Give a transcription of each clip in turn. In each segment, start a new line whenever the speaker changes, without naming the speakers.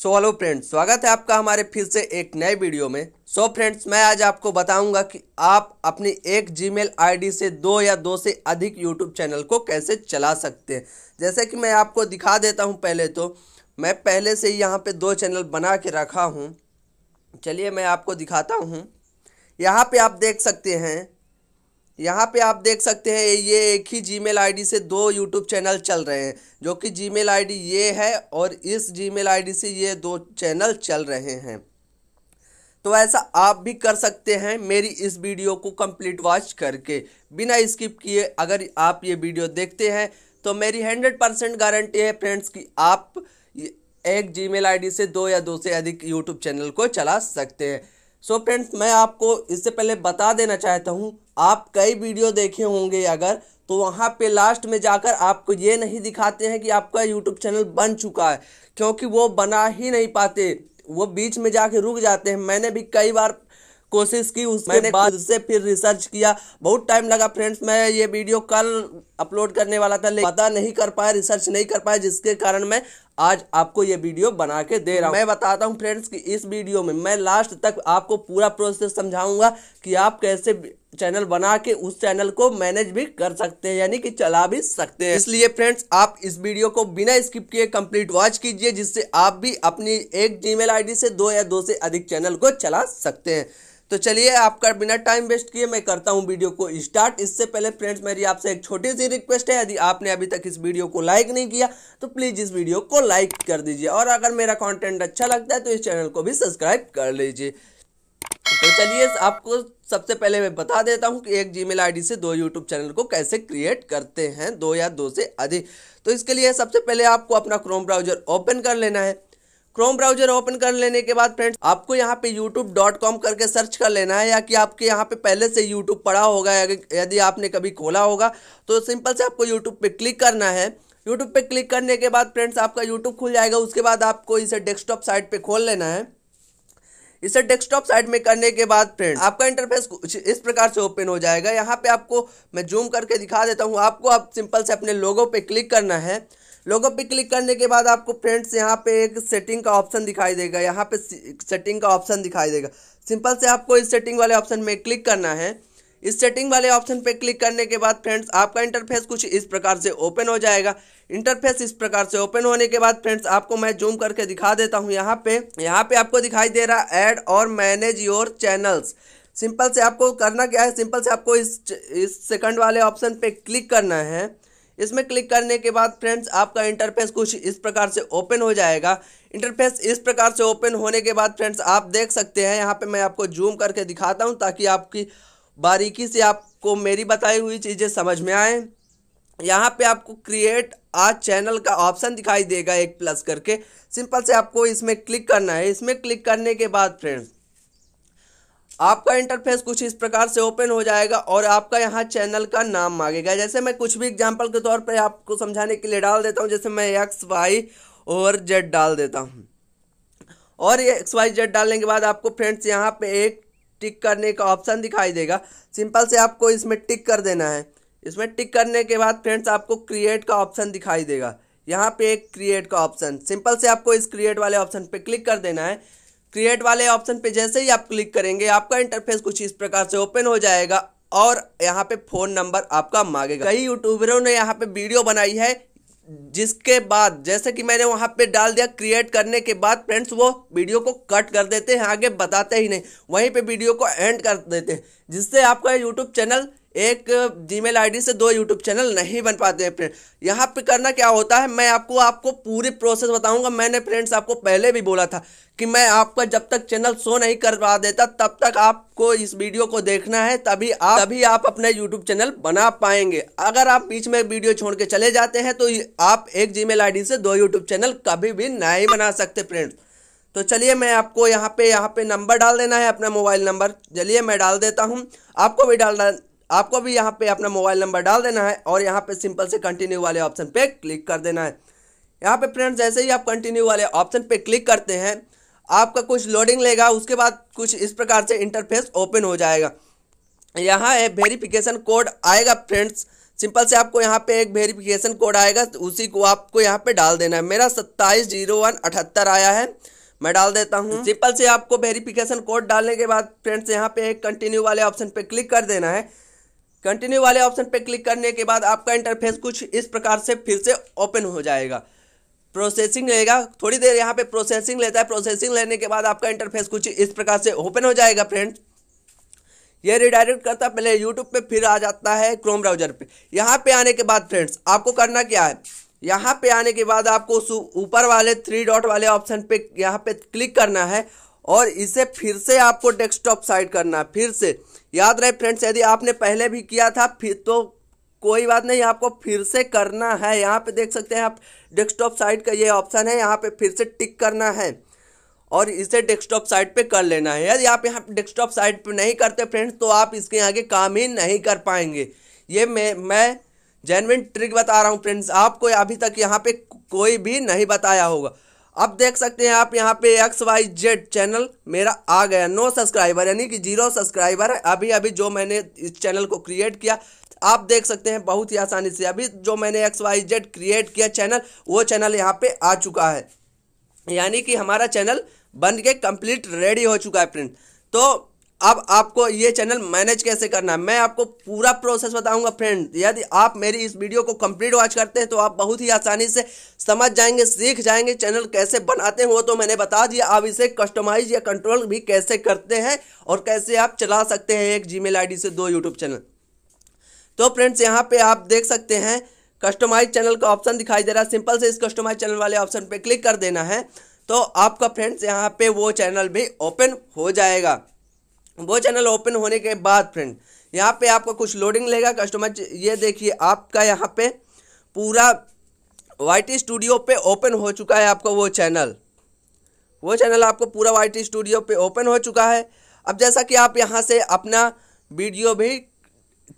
So hello friends स्वागत है आपका हमारे फिर से एक नए वीडियो में सो so फ्रेंड्स मैं आज आपको बताऊंगा कि आप अपनी एक जीमेल आईडी से दो या दो से अधिक यूट्यूब चैनल को कैसे चला सकते हैं जैसे कि मैं आपको दिखा देता हूं पहले तो मैं पहले से ही यहां पे दो चैनल बना के रखा हूं चलिए मैं आपको दिखाता हूँ यहाँ पर आप देख सकते हैं यहाँ पे आप देख सकते हैं ये एक ही जी मेल से दो यूट्यूब चैनल चल रहे हैं जो कि जी मेल ये है और इस जी मेल से ये दो चैनल चल रहे हैं तो ऐसा आप भी कर सकते हैं मेरी इस वीडियो को कंप्लीट वॉच करके बिना स्किप किए अगर आप ये वीडियो देखते हैं तो मेरी हंड्रेड परसेंट गारंटी है फ्रेंड्स कि आप एक जी मेल से दो या दो से अधिक यूट्यूब चैनल को चला सकते हैं सो so फ्रेंड्स मैं आपको इससे पहले बता देना चाहता हूँ आप कई वीडियो देखे होंगे अगर तो वहाँ पे लास्ट में जाकर आपको ये नहीं दिखाते हैं कि आपका यूट्यूब चैनल बन चुका है क्योंकि वो बना ही नहीं पाते वो बीच में जाके रुक जाते हैं मैंने भी कई बार कोशिश की उसके बाद से फिर रिसर्च किया बहुत टाइम लगा फ्रेंड्स मैं ये वीडियो कल अपलोड करने वाला था लेकिन पता नहीं कर पाया रिसर्च नहीं कर पाया जिसके कारण मैं आज आपको ये वीडियो बना के दे रहा हूँ मैं बताता हूँ फ्रेंड्स कि इस वीडियो में मैं लास्ट तक आपको पूरा प्रोसेस समझाऊंगा कि आप कैसे चैनल बना के उस चैनल को मैनेज भी कर सकते हैं यानी कि चला भी सकते हैं इसलिए फ्रेंड्स आप इस वीडियो को बिना स्किप किए कंप्लीट वॉच कीजिए जिससे आप भी अपनी एक जी मेल से दो या दो से अधिक चैनल को चला सकते हैं तो चलिए आपका बिना टाइम वेस्ट किए मैं करता हूँ वीडियो को स्टार्ट इससे पहले फ्रेंड्स मेरी आपसे एक छोटी सी रिक्वेस्ट है यदि आपने अभी तक इस वीडियो को लाइक नहीं किया तो प्लीज़ इस वीडियो को लाइक कर दीजिए और अगर मेरा कॉन्टेंट अच्छा लगता है तो इस चैनल को भी सब्सक्राइब कर लीजिए तो चलिए आपको सबसे पहले मैं बता देता हूँ कि एक जी मेल से दो यूट्यूब चैनल को कैसे क्रिएट करते हैं दो या दो से अधिक तो इसके लिए सबसे पहले आपको अपना क्रोम ब्राउजर ओपन कर लेना है क्रोम ब्राउजर ओपन कर लेने के बाद फ्रेंड्स आपको यहाँ पे youtube.com करके सर्च कर लेना है या कि आपके यहाँ पे पहले से यूट्यूब पड़ा होगा यदि आपने कभी खोला होगा तो सिंपल से आपको यूट्यूब पे क्लिक करना है यूट्यूब पे क्लिक करने के बाद फ्रेंड्स आपका यूट्यूब खुल जाएगा उसके बाद आपको इसे डेस्कटॉप साइट पे खोल लेना है इसे डेस्कटॉप साइट में करने के बाद फ्रेंड आपका इंटरफेस इस प्रकार से ओपन हो जाएगा यहाँ पे आपको मैं जूम करके दिखा देता हूँ आपको आप सिंपल से अपने लोगों पे क्लिक करना है लोगों पे क्लिक करने के बाद आपको फ्रेंड्स यहाँ पे एक सेटिंग का ऑप्शन दिखाई देगा यहाँ पे सेटिंग का ऑप्शन दिखाई देगा सिंपल से आपको इस सेटिंग वाले ऑप्शन में क्लिक करना है इस सेटिंग वाले ऑप्शन पे क्लिक करने के बाद फ्रेंड्स आपका इंटरफेस कुछ इस प्रकार से ओपन हो जाएगा इंटरफेस इस प्रकार से ओपन होने के बाद फ्रेंड्स आपको मैं जूम करके दिखा देता हूँ यहाँ पे यहाँ पे आपको दिखाई दे रहा है एड और मैनेज योर चैनल्स सिंपल से आपको करना क्या है सिंपल से आपको इस इस सेकंड वाले ऑप्शन पे क्लिक करना है इसमें क्लिक करने के बाद फ्रेंड्स आपका इंटरफेस कुछ इस प्रकार से ओपन हो जाएगा इंटरफेस इस प्रकार से ओपन होने के बाद फ्रेंड्स आप देख सकते हैं यहाँ पे मैं आपको जूम करके दिखाता हूँ ताकि आपकी बारीकी से आपको मेरी बताई हुई चीज़ें समझ में आएँ यहाँ पे आपको क्रिएट आज चैनल का ऑप्शन दिखाई देगा एक प्लस करके सिंपल से आपको इसमें क्लिक करना है इसमें क्लिक करने के बाद फ्रेंड्स आपका इंटरफेस कुछ इस प्रकार से ओपन हो जाएगा और आपका यहाँ चैनल का नाम मांगेगा जैसे मैं कुछ भी एग्जाम्पल के तौर पर आपको समझाने के लिए डाल देता हूँ जैसे मैं एक्स वाई और जेड डाल देता हूँ और ये एक्स वाई जेड डालने के बाद आपको फ्रेंड्स यहाँ पे एक टिक करने का ऑप्शन दिखाई देगा सिंपल से आपको इसमें टिक कर देना है इसमें टिक करने के बाद फ्रेंड्स आपको क्रिएट का ऑप्शन दिखाई देगा यहाँ पे एक क्रिएट का ऑप्शन सिंपल से आपको इस क्रिएट वाले ऑप्शन पे क्लिक कर देना है क्रिएट वाले ऑप्शन पे जैसे ही आप क्लिक करेंगे आपका इंटरफेस कुछ इस प्रकार से ओपन हो जाएगा और यहाँ पे फ़ोन नंबर आपका मांगेगा कई यूट्यूबरों ने यहाँ पे वीडियो बनाई है जिसके बाद जैसे कि मैंने वहाँ पे डाल दिया क्रिएट करने के बाद फ्रेंड्स वो वीडियो को कट कर देते हैं आगे बताते ही नहीं वहीं पे वीडियो को एंड कर देते हैं जिससे आपका यूट्यूब चैनल एक जीमेल आईडी से दो यूट्यूब चैनल नहीं बन पाते हैं फ्रेंड यहाँ पे करना क्या होता है मैं आपको आपको पूरी प्रोसेस बताऊंगा मैंने फ्रेंड्स आपको पहले भी बोला था कि मैं आपका जब तक चैनल शो नहीं कर पा देता तब तक आपको इस वीडियो को देखना है तभी आप तभी आप अपने यूट्यूब चैनल बना पाएंगे अगर आप बीच में वीडियो छोड़ के चले जाते हैं तो आप एक जी मेल से दो यूट्यूब चैनल कभी भी नहीं बना सकते फ्रेंड्स तो चलिए मैं आपको यहाँ पे यहाँ पे नंबर डाल देना है अपना मोबाइल नंबर चलिए मैं डाल देता हूँ आपको भी डाल आपको भी यहाँ पे अपना मोबाइल नंबर डाल देना है और यहाँ पे सिंपल से कंटिन्यू वाले ऑप्शन पे क्लिक कर देना है यहाँ पे फ्रेंड्स जैसे ही आप कंटिन्यू वाले ऑप्शन पे क्लिक करते हैं आपका कुछ लोडिंग लेगा उसके बाद कुछ इस प्रकार से इंटरफेस ओपन हो जाएगा यहाँ है वेरीफिकेशन कोड आएगा फ्रेंड्स सिंपल से आपको यहाँ पे एक वेरीफिकेशन कोड आएगा तो उसी को आपको यहाँ पे डाल देना है मेरा सत्ताईस जीरो वन अठहत्तर आया है मैं डाल देता हूँ हम्म। सिंपल से आपको वेरीफिकेशन कोड डालने के बाद फ्रेंड्स यहाँ पे एक कंटिन्यू वाले ऑप्शन पे क्लिक कर देना है कंटिन्यू वाले ऑप्शन पर क्लिक करने के बाद आपका इंटरफेस कुछ इस प्रकार से फिर से ओपन हो जाएगा प्रोसेसिंग रहेगा थोड़ी देर यहाँ पे प्रोसेसिंग लेता है प्रोसेसिंग लेने के बाद आपका इंटरफेस कुछ इस प्रकार से ओपन हो जाएगा फ्रेंड्स ये रिडायरेक्ट करता पहले यूट्यूब पे फिर आ जाता है क्रोम ब्राउजर पे यहाँ पे आने के बाद फ्रेंड्स आपको करना क्या है यहाँ पे आने के बाद आपको ऊपर वाले थ्री डॉट वाले ऑप्शन पे यहाँ पे क्लिक करना है और इसे फिर से आपको डेस्कटॉप साइड करना है फिर से याद रहे फ्रेंड्स यदि आपने पहले भी किया था फिर तो कोई बात नहीं आपको फिर से करना है यहाँ पे देख सकते हैं आप डेस्कटॉप साइड का ये ऑप्शन है यहाँ पे फिर से टिक करना है और इसे डेस्कटॉप साइट पे कर लेना है यदि आप यहाँ डेस्कटॉप साइड पे नहीं करते फ्रेंड्स तो आप इसके आगे काम ही नहीं कर पाएंगे ये मैं मैं जेनविन ट्रिक बता रहा हूँ फ्रेंड्स आपको अभी तक यहाँ पे कोई भी नहीं बताया होगा अब देख सकते हैं आप यहाँ पे एक्स वाई जेड चैनल मेरा आ गया नो सब्सक्राइबर यानी कि जीरो सब्सक्राइबर है अभी अभी जो मैंने इस चैनल को क्रिएट किया आप देख सकते हैं बहुत ही आसानी से अभी जो मैंने एक्स वाई जेड क्रिएट किया चैनल वो चैनल यहाँ पे आ चुका है यानी कि हमारा चैनल बन के कंप्लीट रेडी हो चुका है प्रिंट तो अब आपको ये चैनल मैनेज कैसे करना है मैं आपको पूरा प्रोसेस बताऊंगा फ्रेंड यदि आप मेरी इस वीडियो को कंप्लीट वॉच करते हैं तो आप बहुत ही आसानी से समझ जाएंगे सीख जाएंगे चैनल कैसे बनाते हैं वो तो मैंने बता दिया आप इसे कस्टमाइज या कंट्रोल भी कैसे करते हैं और कैसे आप चला सकते हैं एक जी मेल से दो यूट्यूब चैनल तो फ्रेंड्स यहाँ पर आप देख सकते हैं कस्टमाइज चैनल का ऑप्शन दिखाई दे रहा है सिंपल से इस कस्टमाइज चैनल वाले ऑप्शन पर क्लिक कर देना है तो आपका फ्रेंड्स यहाँ पर वो चैनल भी ओपन हो जाएगा वो चैनल ओपन होने के बाद फ्रेंड यहाँ पे आपको कुछ लोडिंग लेगा कस्टमर ये देखिए आपका यहाँ पे पूरा वाई स्टूडियो पे ओपन हो चुका है आपका वो चैनल वो चैनल आपको पूरा वाई स्टूडियो पे ओपन हो चुका है अब जैसा कि आप यहाँ से अपना वीडियो भी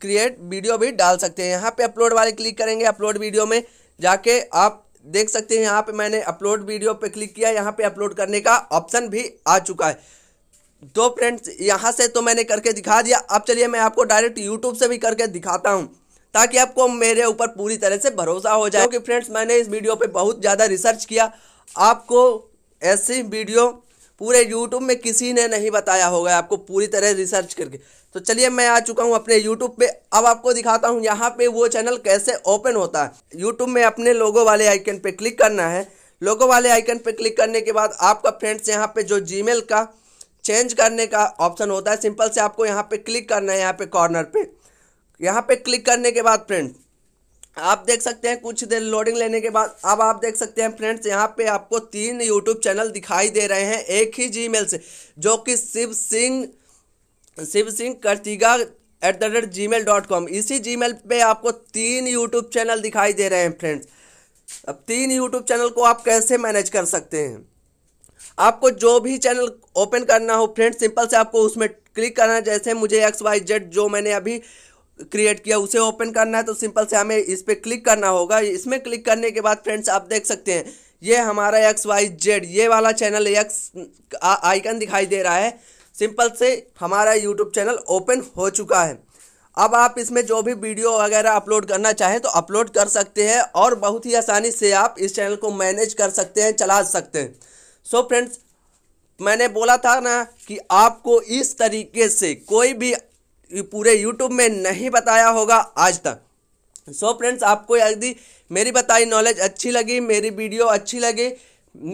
क्रिएट वीडियो भी डाल सकते हैं यहाँ पे अपलोड वाले क्लिक करेंगे अपलोड वीडियो में जाके आप देख सकते हैं यहाँ पे मैंने अपलोड वीडियो पे क्लिक किया यहाँ पे अपलोड करने का ऑप्शन भी आ चुका है तो फ्रेंड्स यहाँ से तो मैंने करके दिखा दिया अब चलिए मैं आपको डायरेक्ट यूट्यूब से भी करके दिखाता हूँ ताकि आपको मेरे ऊपर पूरी तरह से भरोसा हो जाए क्योंकि फ्रेंड्स मैंने इस वीडियो पे बहुत ज़्यादा रिसर्च किया आपको ऐसी वीडियो पूरे यूट्यूब में किसी ने नहीं बताया होगा आपको पूरी तरह रिसर्च करके तो चलिए मैं आ चुका हूँ अपने यूट्यूब पे अब आपको दिखाता हूँ यहाँ पे वो चैनल कैसे ओपन होता है यूट्यूब में अपने लोगों वाले आइकन पे क्लिक करना है लोगों वाले आइकन पे क्लिक करने के बाद आपका फ्रेंड्स यहाँ पे जो जी का चेंज करने का ऑप्शन होता है सिंपल से आपको यहाँ पे क्लिक करना है यहाँ पे कॉर्नर पे यहाँ पे क्लिक करने के बाद फ्रेंड आप देख सकते हैं कुछ देर लोडिंग लेने के बाद अब आप देख सकते हैं फ्रेंड्स यहाँ पे आपको तीन यूट्यूब चैनल दिखाई दे रहे हैं एक ही जी से जो कि Shiv Singh Shiv Singh Kartiga at the rate Gmail dot com इसी जी मेल पर आपको तीन यूट्यूब चैनल दिखाई दे रहे हैं फ्रेंड्स अब तीन यूट्यूब चैनल को आप कैसे मैनेज कर सकते हैं आपको जो भी चैनल ओपन करना हो फ्रेंड सिंपल से आपको उसमें क्लिक करना है जैसे मुझे एक्स वाई जेड जो मैंने अभी क्रिएट किया उसे ओपन करना है तो सिंपल से हमें इस पर क्लिक करना होगा इसमें क्लिक करने के बाद फ्रेंड्स आप देख सकते हैं ये हमारा एक्स वाई जेड ये वाला चैनल एक्स आइकन दिखाई दे रहा है सिंपल से हमारा यूट्यूब चैनल ओपन हो चुका है अब आप इसमें जो भी वीडियो वगैरह अपलोड करना चाहें तो अपलोड कर सकते हैं और बहुत ही आसानी से आप इस चैनल को मैनेज कर सकते हैं चला सकते हैं सो फ्रेंड्स मैंने बोला था ना कि आपको इस तरीके से कोई भी पूरे यूट्यूब में नहीं बताया होगा आज तक सो so फ्रेंड्स आपको यदि मेरी बताई नॉलेज अच्छी लगी मेरी वीडियो अच्छी लगी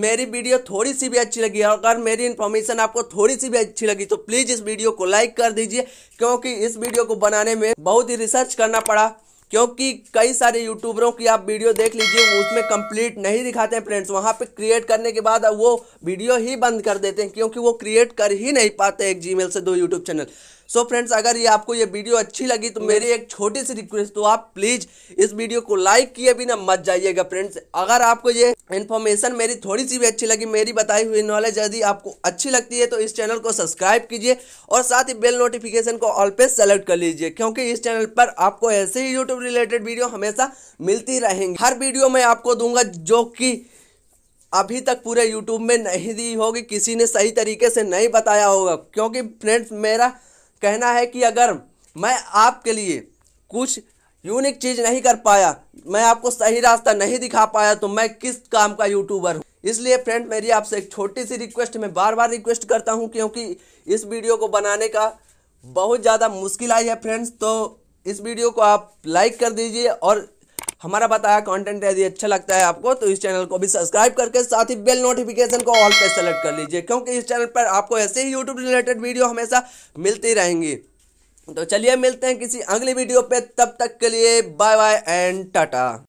मेरी वीडियो थोड़ी सी भी अच्छी लगी अगर मेरी इन्फॉर्मेशन आपको थोड़ी सी भी अच्छी लगी तो प्लीज़ इस वीडियो को लाइक कर दीजिए क्योंकि इस वीडियो को बनाने में बहुत ही रिसर्च करना पड़ा क्योंकि कई सारे यूट्यूबरों की आप वीडियो देख लीजिए वो उसमें कंप्लीट नहीं दिखाते हैं फ्रेंड्स वहाँ पे क्रिएट करने के बाद वो वीडियो ही बंद कर देते हैं क्योंकि वो क्रिएट कर ही नहीं पाते एक जीमेल से दो YouTube channel so so friends अगर ये आपको ये वीडियो अच्छी लगी तो मेरी एक छोटी सी रिक्वेस्ट तो आप प्लीज़ इस वीडियो को लाइक किए बिना मत जाइएगा फ्रेंड्स अगर आपको ये इन्फॉर्मेशन मेरी थोड़ी सी भी अच्छी लगी मेरी बताई हुई नॉलेज यदि आपको अच्छी लगती है तो इस चैनल को सब्सक्राइब कीजिए और साथ ही बेल नोटिफिकेशन को ऑल पे सेलेक्ट कर लीजिए क्योंकि इस चैनल पर आपको ऐसे ही यूट्यूब रिलेटेड वीडियो हमेशा मिलती रहेंगी हर वीडियो मैं आपको दूंगा जो कि अभी तक पूरे यूट्यूब में नहीं दी होगी किसी ने सही तरीके से नहीं बताया होगा क्योंकि फ्रेंड्स मेरा कहना है कि अगर मैं आपके लिए कुछ यूनिक चीज़ नहीं कर पाया मैं आपको सही रास्ता नहीं दिखा पाया तो मैं किस काम का यूट्यूबर हूँ इसलिए फ्रेंड मेरी आपसे एक छोटी सी रिक्वेस्ट मैं बार बार रिक्वेस्ट करता हूँ क्योंकि इस वीडियो को बनाने का बहुत ज़्यादा मुश्किल आई है फ्रेंड्स तो इस वीडियो को आप लाइक कर दीजिए और हमारा बताया कंटेंट यदि अच्छा लगता है आपको तो इस चैनल को भी सब्सक्राइब करके साथ ही बेल नोटिफिकेशन को ऑल पे सेलेक्ट कर लीजिए क्योंकि इस चैनल पर आपको ऐसे ही यूट्यूब रिलेटेड वीडियो हमेशा मिलती रहेंगी तो चलिए मिलते हैं किसी अगली वीडियो पे तब तक के लिए बाय बाय एंड टाटा